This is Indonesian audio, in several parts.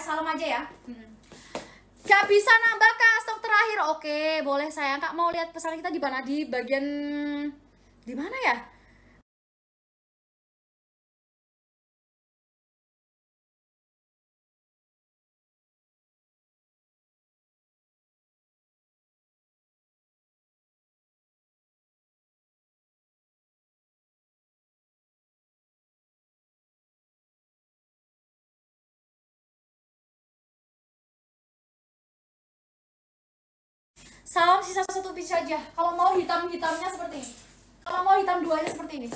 salam aja ya hmm. Gak bisa nambah kak stok terakhir Oke boleh sayang kak mau lihat pesan kita di mana di bagian di mana ya Salam sisa satu piece aja Kalau mau hitam-hitamnya seperti ini. Kalau mau hitam duanya seperti ini.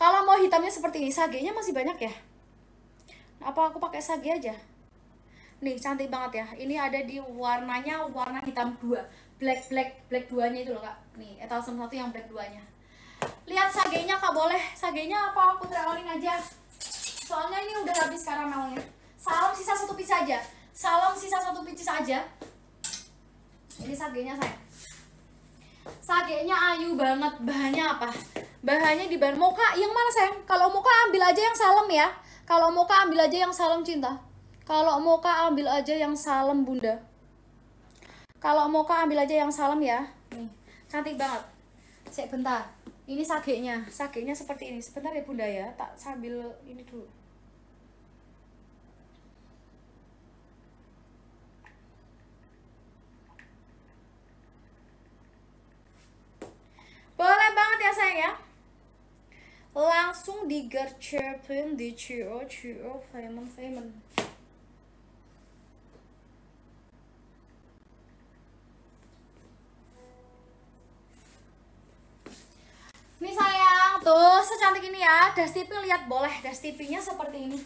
Kalau mau hitamnya seperti ini, sagenya masih banyak ya? Apa aku pakai sage aja? Nih, cantik banget ya. Ini ada di warnanya warna hitam dua. Black, black, black duanya itu loh, Kak. Nih, etalsem satu yang black duanya. Lihat sagenya, Kak, boleh. Sagenya apa aku traveling aja? Soalnya ini udah habis karamelnya. Salam sisa satu piece aja. Salam sisa satu piece aja ini sagenya saya sagenya ayu banget bahannya apa bahannya di bahan moka yang mana sayang kalau muka ambil aja yang salem ya kalau muka ambil aja yang salem cinta kalau muka ambil aja yang salem bunda kalau muka ambil aja yang salem ya nih cantik banget cek bentar ini sagenya sagenya seperti ini sebentar ya bunda ya tak sambil ini dulu di Gertschäpen, di cio cio Femen, Femen. Ini sayang, tuh secantik ini ya. tipi lihat boleh, tipinya seperti ini.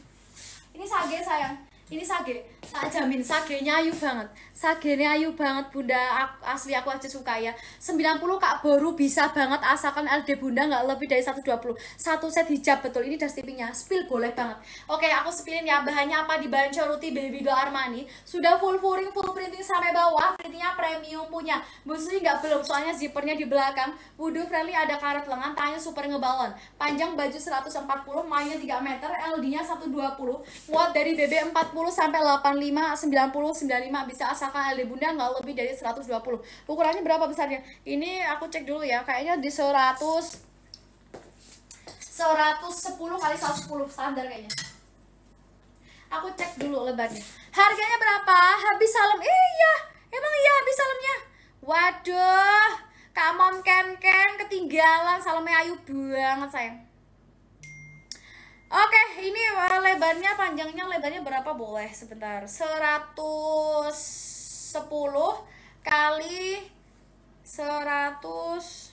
Ini sage sayang, ini sage saya jamin sagenya ayu banget sagenya ayu banget bunda asli aku aja suka ya 90 kak baru bisa banget asalkan LD bunda nggak lebih dari 120 satu set hijab betul ini dust tipingnya spill boleh banget oke aku spillin ya bahannya apa di bahan Ceruti Baby Doll Armani sudah full furing full printing sampai bawah printingnya premium punya musuhnya nggak belum soalnya zippernya di belakang wudhu friendly ada karet lengan tanya super ngebalon panjang baju 140 mainnya 3 meter LD nya 120 muat dari BB 40 sampai 80 85, 90, 95 bisa asalkan LD bunda nggak lebih dari 120. Ukurannya berapa besarnya? Ini aku cek dulu ya. Kayaknya di 100 110 kali 110 standar kayaknya. Aku cek dulu lebarnya. Harganya berapa? Habis salam. Iya, emang iya habis salamnya. Waduh, kamon ken ken ketinggalan salamnya ayu banget sayang. Oke, ini lebarnya panjangnya lebarnya berapa boleh sebentar. 110 kali 105.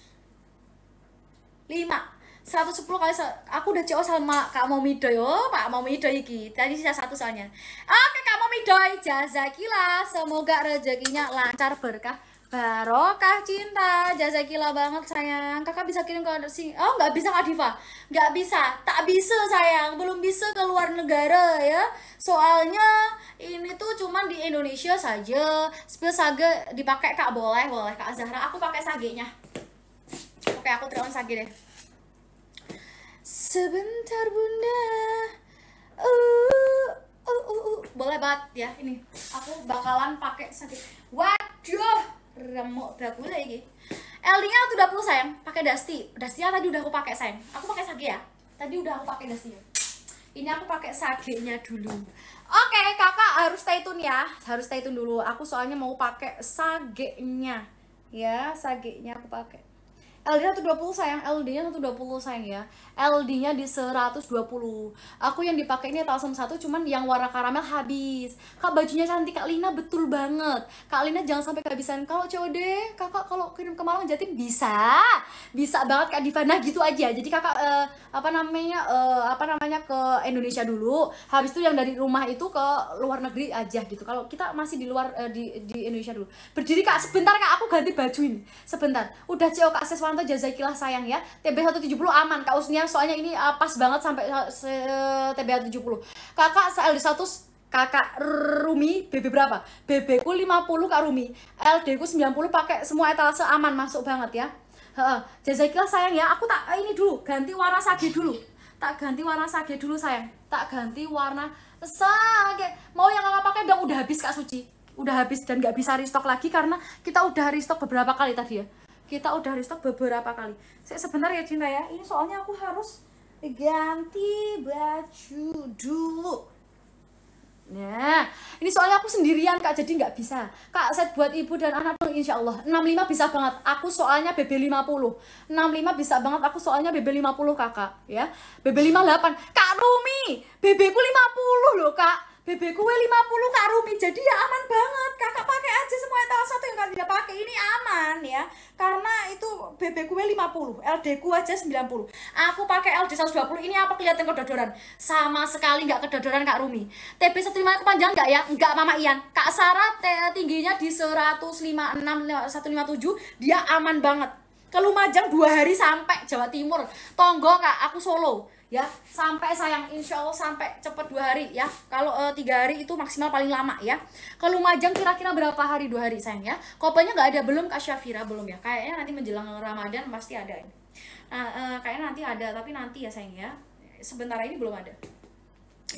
110 kali aku udah CO sama Kak Momido yo, Pak Momido iki. Tadi sisa satu soalnya. Oke, Kak Momido jazakillah. Semoga rezekinya lancar berkah. Barokah cinta, jazakillah banget sayang. Kakak bisa kirim ke sing. Oh, nggak bisa Kak Diva. Nggak bisa. Tak bisa sayang, belum bisa ke luar negara ya. Soalnya ini tuh cuman di Indonesia saja. Spill sage dipakai Kak boleh, boleh Kak Zahra. Aku pakai sagenya. Oke, aku try on sage deh. Sebentar Bunda. Uh, uh, uh, uh. Boleh banget ya ini. Aku bakalan pakai sage. Waduh remok bagus lagi Eldinya tuh udah perlu sayang pakai dusty Dusty-nya tadi udah aku pakai sayang aku pakai sage ya tadi udah aku pakai dusty ini aku pakai sage-nya dulu oke okay, kakak harus stay tune ya harus stay tune dulu aku soalnya mau pakai sage-nya ya Sage-nya aku pakai LD nya 120 sayang, LD-nya 120 sayang ya. LD-nya di 120. Aku yang dipakai ini Talsam 1 cuman yang warna karamel habis. Kak bajunya cantik Kak Lina betul banget. Kak Lina jangan sampai kehabisan. Kalau COD, Kakak kalau kirim ke Malang Jatim bisa. Bisa banget Kak Diva nah gitu aja. Jadi Kakak eh, apa namanya eh, apa namanya ke Indonesia dulu. Habis itu yang dari rumah itu ke luar negeri aja gitu. Kalau kita masih di luar eh, di di Indonesia dulu. Berdiri Kak sebentar Kak aku ganti baju ini. Sebentar. Udah COK Kak Seswan nonton jazakilah sayang ya. TB 170 aman Kak Usnia soalnya ini uh, pas banget sampai uh, TB 170. Kakak LD status Kakak Rumi BB berapa? BB ku 50 Kak Rumi. LD ku 90 pakai semua etalase aman masuk banget ya. Heeh. sayang ya. Aku tak eh, ini dulu ganti warna sage dulu. Tak ganti warna sage dulu sayang. Tak ganti warna sage. Mau yang apa pakai dong udah habis Kak Suci udah habis dan gak bisa restock lagi karena kita udah restock beberapa kali tadi ya kita udah restock beberapa kali saya sebentar ya cinta ya ini soalnya aku harus ganti baju dulu Nah, ini soalnya aku sendirian kak, jadi nggak bisa Kak, set buat ibu dan anak dong insya Allah 65 bisa banget, aku soalnya BB 50 65 bisa banget, aku soalnya BB 50 kakak ya BB 58, Kak Rumi, BB ku 50 loh kak BB kue 50 Kak Rumi jadi ya aman banget kakak pakai aja semua tanggal satu yang kalian tidak pakai ini aman ya karena itu BB kue 50 LD ku aja 90 aku pakai LD 120 ini apa kelihatan kedodoran sama sekali nggak kedodoran Kak Rumi TB 155 panjang nggak ya nggak Mama Ian Kak Sarah tingginya di 156 157 dia aman banget ke Lumajang dua hari sampai Jawa Timur tonggo Kak aku Solo ya sampai sayang insya Allah sampai cepet dua hari ya kalau uh, tiga hari itu maksimal paling lama ya kalau majang kira-kira berapa hari dua hari sayang ya kopanya nggak ada belum Kak Syafira belum ya kayaknya nanti menjelang Ramadan pasti ada ini nah, uh, kayaknya nanti ada tapi nanti ya sayang ya sebentar ini belum ada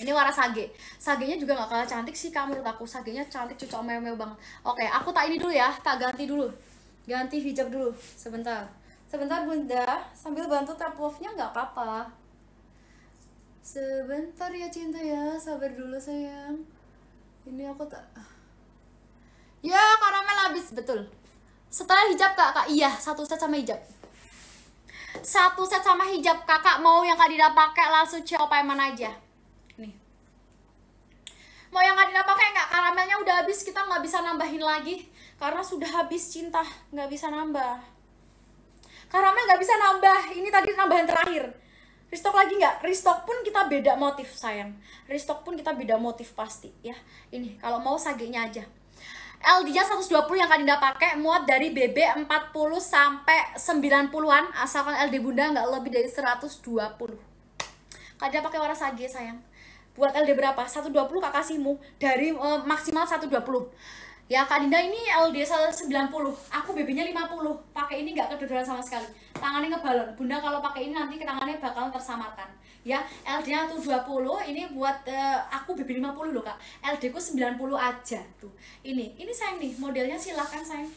ini warna sage sagenya juga nggak kalah cantik sih kamu menurut aku sagenya cantik cocok mewah banget oke aku tak ini dulu ya tak ganti dulu ganti hijab dulu sebentar sebentar bunda sambil bantu tap love nya nggak apa-apa Sebentar ya cinta ya, sabar dulu sayang. Ini aku tak. Ya karamel habis betul. Setelah hijab kak, kak iya satu set sama hijab. Satu set sama hijab kakak mau yang kak tidak pakai langsung cewek mana aja. Nih. Mau yang kak tidak pakai nggak karamelnya udah habis kita nggak bisa nambahin lagi karena sudah habis cinta nggak bisa nambah. Karamel nggak bisa nambah. Ini tadi tambahan terakhir restock lagi nggak? Restock pun kita beda motif sayang. Restock pun kita beda motif pasti ya. Ini kalau mau sagenya aja. LD-nya 120 yang Kadinda pakai muat dari BB 40 sampai 90-an asalkan LD Bunda nggak lebih dari 120. Kadinda pakai warna sage sayang. Buat LD berapa? 120 kakak mu dari uh, maksimal 120. Ya Kak Dinda ini LD 90, aku BB-nya 50. Pakai ini nggak kedodoran sama sekali. Tangannya ngebalon. Bunda kalau pakai ini nanti tangannya bakal tersamarkan. Ya, LD-nya 120 ini buat uh, aku BB 50 loh Kak. LD ku 90 aja tuh. Ini, ini sayang nih modelnya silahkan sayang.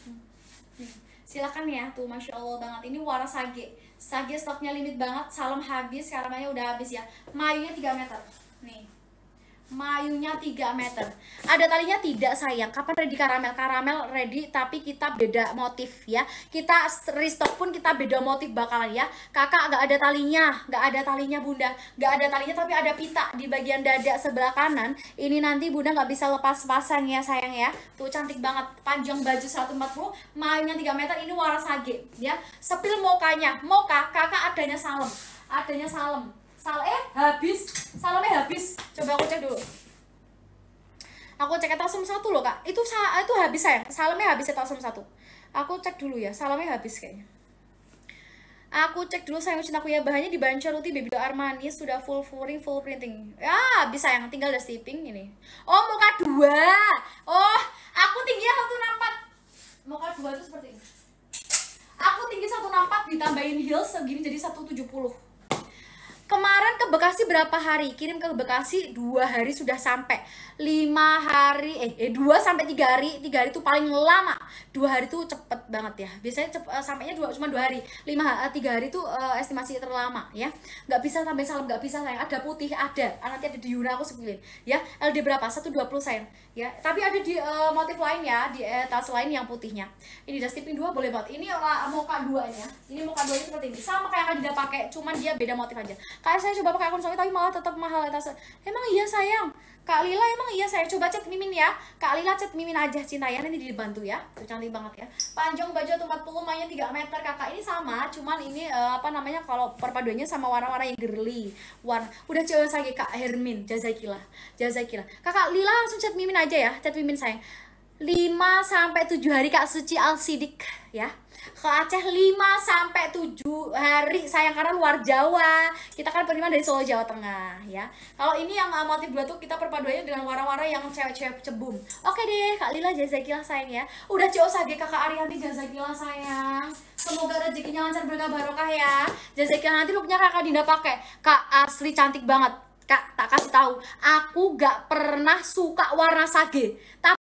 Silahkan ya tuh Masya Allah banget ini warna sage Sage stoknya limit banget Salam habis karamanya udah habis ya Mayunya 3 meter Nih Mayunya 3 meter. Ada talinya tidak sayang. Kapan ready karamel? Karamel ready tapi kita beda motif ya. Kita restock pun kita beda motif bakalan ya. Kakak gak ada talinya, gak ada talinya bunda, gak ada talinya tapi ada pita di bagian dada sebelah kanan. Ini nanti bunda gak bisa lepas pasang ya sayang ya. Tuh cantik banget. Panjang baju 140, mayunya 3 meter. Ini warna sage ya. Sepil mokanya, moka kakak adanya salem, adanya salem Saleh habis. Salamnya habis. Coba aku cek dulu. Aku cek etasum satu loh kak. Itu sa itu habis saya Salamnya habis etasum satu. Aku cek dulu ya. Salamnya habis kayaknya. Aku cek dulu sayang cintaku ya bahannya di Banca Ruti Baby Armani sudah full furing full printing. Ya, bisa yang tinggal ada shipping ini. Oh, muka dua. Oh, aku tinggi satu empat Muka dua itu seperti ini. Aku tinggi satu enam empat ditambahin heels segini jadi satu tujuh puluh kemarin ke Bekasi berapa hari? Kirim ke Bekasi dua hari sudah sampai. Lima hari, eh, eh dua sampai tiga hari. Tiga hari itu paling lama. Dua hari itu cepet banget ya. Biasanya cep, uh, sampainya dua, cuma dua hari. Lima, uh, tiga hari itu uh, estimasi terlama ya. Nggak bisa sampai salam, nggak bisa sayang. Ada putih, ada. Ah, nanti ada di Yura aku sepilin. Ya, LD berapa? Satu dua puluh sayang. Ya, tapi ada di uh, motif lain ya, di uh, tas lain yang putihnya. Ini das tipping dua boleh banget. Ini uh, dua ya Ini moka ini seperti ini. Sama kayak akan dia pakai, cuman dia beda motif aja karena saya coba pakai akun suami tapi malah tetap mahal atas emang iya sayang Kak Lila emang iya saya coba chat Mimin ya Kak Lila chat Mimin aja Cina ya nanti dibantu ya tuh cantik banget ya panjang baju atau 40 mainnya 3 meter kakak ini sama cuman ini uh, apa namanya kalau perpaduannya sama warna-warna yang girly warna udah cewek lagi Kak Hermin jazakillah lah kakak Lila langsung chat Mimin aja ya chat Mimin sayang 5 sampai 7 hari Kak Suci Al Sidik ya. Ke Aceh 5 sampai 7 hari sayang karena luar Jawa. Kita kan penerima dari Solo Jawa Tengah ya. Kalau ini yang eh, motif dua tuh kita perpaduannya dengan warna-warna yang cewek-cewek cebum. Oke deh Kak Lila jazakila sayang ya. Udah cewek sage Kakak Arianti jazakila sayang. Semoga rezekinya lancar berkah barokah ya. Jazakila nanti looknya Kakak Dinda pakai. Kak asli cantik banget. Kak tak kasih tahu, aku gak pernah suka warna sage. Tapi